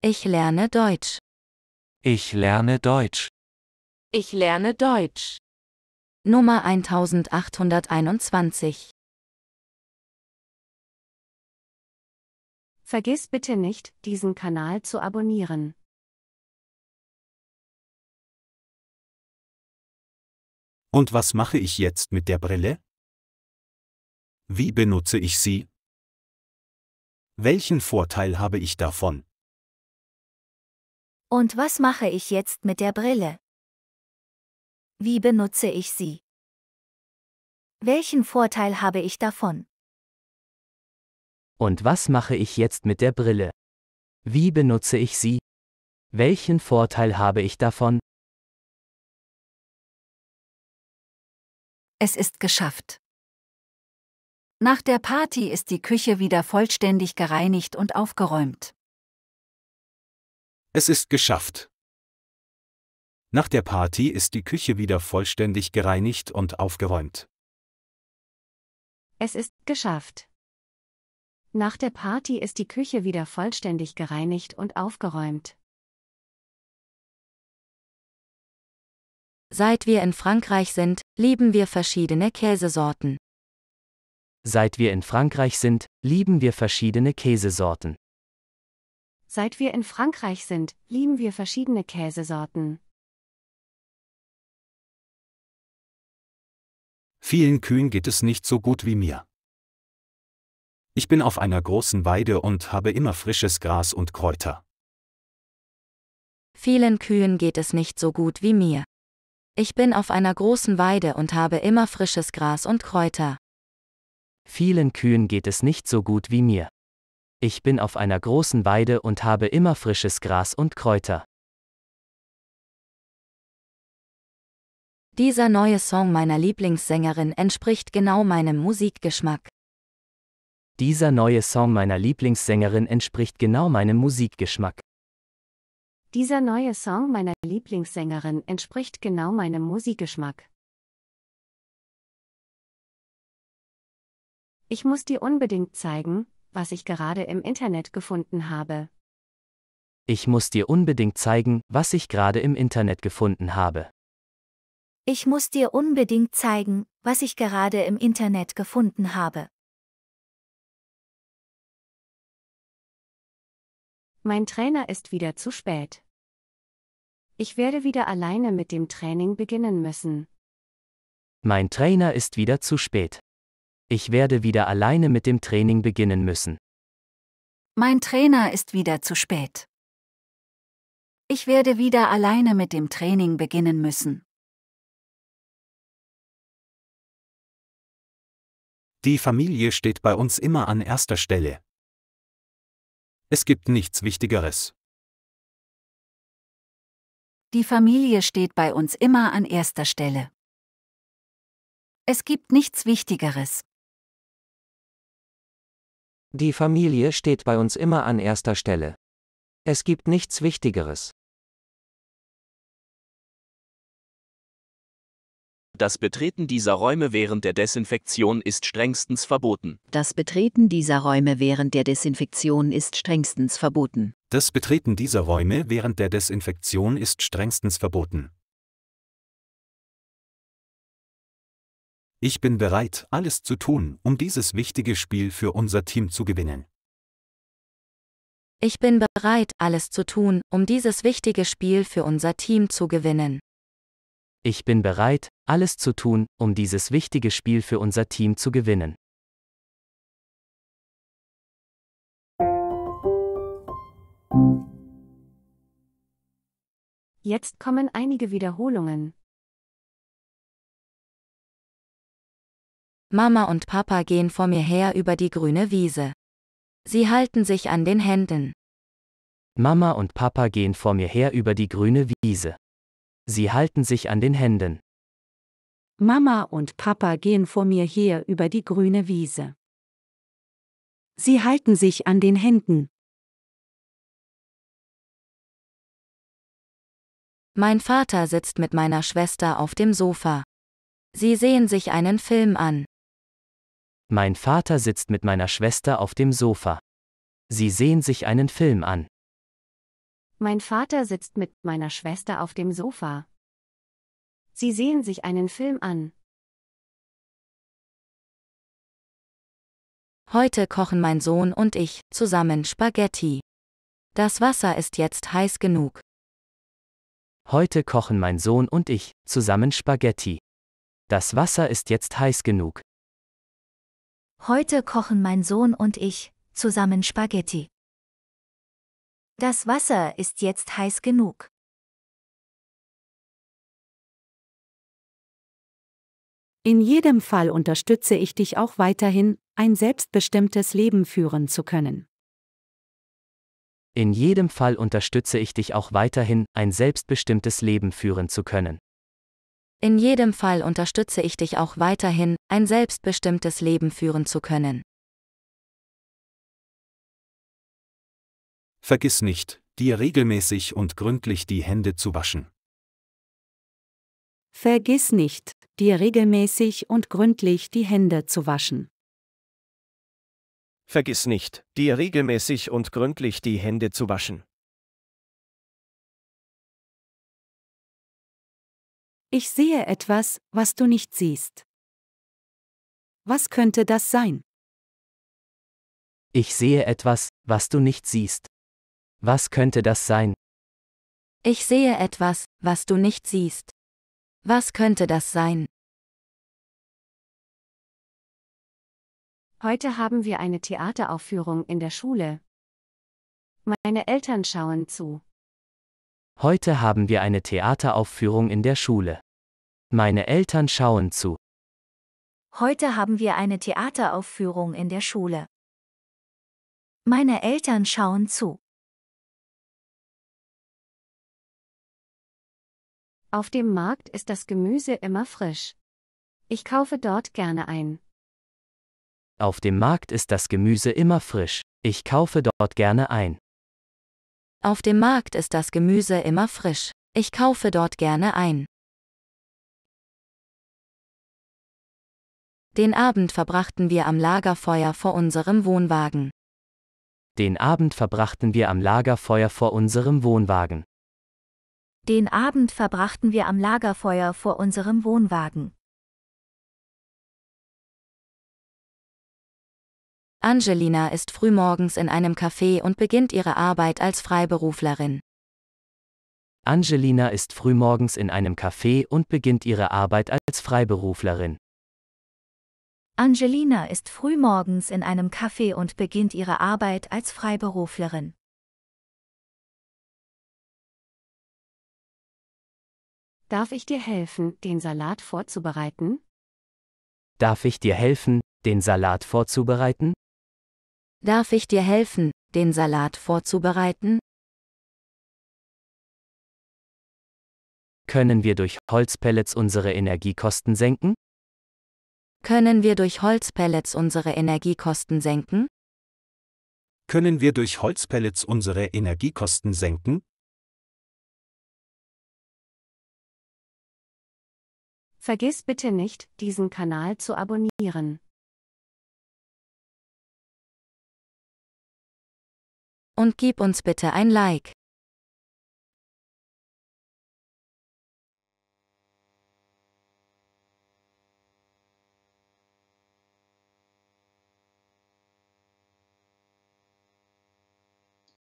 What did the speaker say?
Ich lerne Deutsch. Ich lerne Deutsch. Ich lerne Deutsch. Nummer 1821. Vergiss bitte nicht, diesen Kanal zu abonnieren. Und was mache ich jetzt mit der Brille? Wie benutze ich sie? Welchen Vorteil habe ich davon? Und was mache ich jetzt mit der Brille? Wie benutze ich sie? Welchen Vorteil habe ich davon? Und was mache ich jetzt mit der Brille? Wie benutze ich sie? Welchen Vorteil habe ich davon? Es ist geschafft. Nach der Party ist die Küche wieder vollständig gereinigt und aufgeräumt. Es ist geschafft. Nach der Party ist die Küche wieder vollständig gereinigt und aufgeräumt. Es ist geschafft. Nach der Party ist die Küche wieder vollständig gereinigt und aufgeräumt. Seit wir in Frankreich sind, lieben wir verschiedene Käsesorten. Seit wir in Frankreich sind, lieben wir verschiedene Käsesorten. Seit wir in Frankreich sind, lieben wir verschiedene Käsesorten. Vielen Kühen geht es nicht so gut wie mir. Ich bin auf einer großen Weide und habe immer frisches Gras und Kräuter. Vielen Kühen geht es nicht so gut wie mir. Ich bin auf einer großen Weide und habe immer frisches Gras und Kräuter. Vielen Kühen geht es nicht so gut wie mir. Ich bin auf einer großen Weide und habe immer frisches Gras und Kräuter. Dieser neue Song meiner Lieblingssängerin entspricht genau meinem Musikgeschmack. Dieser neue Song meiner Lieblingssängerin entspricht genau meinem Musikgeschmack. Dieser neue Song meiner Lieblingssängerin entspricht genau meinem Musikgeschmack. Ich muss dir unbedingt zeigen, was ich gerade im Internet gefunden habe. Ich muss dir unbedingt zeigen, was ich gerade im Internet gefunden habe. Ich muss dir unbedingt zeigen, was ich gerade im Internet gefunden habe. Mein Trainer ist wieder zu spät. Ich werde wieder alleine mit dem Training beginnen müssen. Mein Trainer ist wieder zu spät. Ich werde wieder alleine mit dem Training beginnen müssen. Mein Trainer ist wieder zu spät. Ich werde wieder alleine mit dem Training beginnen müssen. Die Familie steht bei uns immer an erster Stelle. Es gibt nichts Wichtigeres. Die Familie steht bei uns immer an erster Stelle. Es gibt nichts Wichtigeres. Die Familie steht bei uns immer an erster Stelle. Es gibt nichts Wichtigeres. Das Betreten dieser Räume während der Desinfektion ist strengstens verboten. Das Betreten dieser Räume während der Desinfektion ist strengstens verboten. Das Betreten dieser Räume während der Desinfektion ist strengstens verboten. Ich bin bereit, alles zu tun, um dieses wichtige Spiel für unser Team zu gewinnen. Ich bin bereit, alles zu tun, um dieses wichtige Spiel für unser Team zu gewinnen. Ich bin bereit, alles zu tun, um dieses wichtige Spiel für unser Team zu gewinnen. Jetzt kommen einige Wiederholungen. Mama und Papa gehen vor mir her über die grüne Wiese. Sie halten sich an den Händen. Mama und Papa gehen vor mir her über die grüne Wiese. Sie halten sich an den Händen. Mama und Papa gehen vor mir her über die grüne Wiese. Sie halten sich an den Händen. Mein Vater sitzt mit meiner Schwester auf dem Sofa. Sie sehen sich einen Film an. Mein Vater sitzt mit meiner Schwester auf dem Sofa. Sie sehen sich einen Film an. Mein Vater sitzt mit meiner Schwester auf dem Sofa. Sie sehen sich einen Film an. Heute kochen mein Sohn und ich zusammen Spaghetti. Das Wasser ist jetzt heiß genug. Heute kochen mein Sohn und ich zusammen Spaghetti. Das Wasser ist jetzt heiß genug. Heute kochen mein Sohn und ich zusammen Spaghetti. Das Wasser ist jetzt heiß genug. In jedem Fall unterstütze ich dich auch weiterhin, ein selbstbestimmtes Leben führen zu können. In jedem Fall unterstütze ich dich auch weiterhin, ein selbstbestimmtes Leben führen zu können. In jedem Fall unterstütze ich dich auch weiterhin, ein selbstbestimmtes Leben führen zu können. Vergiss nicht, dir regelmäßig und gründlich die Hände zu waschen. Vergiss nicht, dir regelmäßig und gründlich die Hände zu waschen. Vergiss nicht, dir regelmäßig und gründlich die Hände zu waschen. Ich sehe etwas, was du nicht siehst. Was könnte das sein? Ich sehe etwas, was du nicht siehst. Was könnte das sein? Ich sehe etwas, was du nicht siehst. Was könnte das sein? Heute haben wir eine Theateraufführung in der Schule. Meine Eltern schauen zu. Heute haben wir eine Theateraufführung in der Schule. Meine Eltern schauen zu. Heute haben wir eine Theateraufführung in der Schule. Meine Eltern schauen zu. Auf dem Markt ist das Gemüse immer frisch. Ich kaufe dort gerne ein. Auf dem Markt ist das Gemüse immer frisch. Ich kaufe dort gerne ein. Auf dem Markt ist das Gemüse immer frisch. Ich kaufe dort gerne ein. Den Abend verbrachten wir am Lagerfeuer vor unserem Wohnwagen. Den Abend verbrachten wir am Lagerfeuer vor unserem Wohnwagen. Den Abend verbrachten wir am Lagerfeuer vor unserem Wohnwagen. Angelina ist frühmorgens in einem Café und beginnt ihre Arbeit als Freiberuflerin. Angelina ist frühmorgens in einem Café und beginnt ihre Arbeit als Freiberuflerin. Angelina ist frühmorgens in einem Café und beginnt ihre Arbeit als Freiberuflerin. Darf ich dir helfen, den Salat vorzubereiten? Darf ich dir helfen, den Salat vorzubereiten? Darf ich dir helfen, den Salat vorzubereiten? Können wir durch Holzpellets unsere Energiekosten senken? Können wir durch Holzpellets unsere Energiekosten senken? Können wir durch Holzpellets unsere Energiekosten senken? Vergiss bitte nicht, diesen Kanal zu abonnieren. Und gib uns bitte ein Like.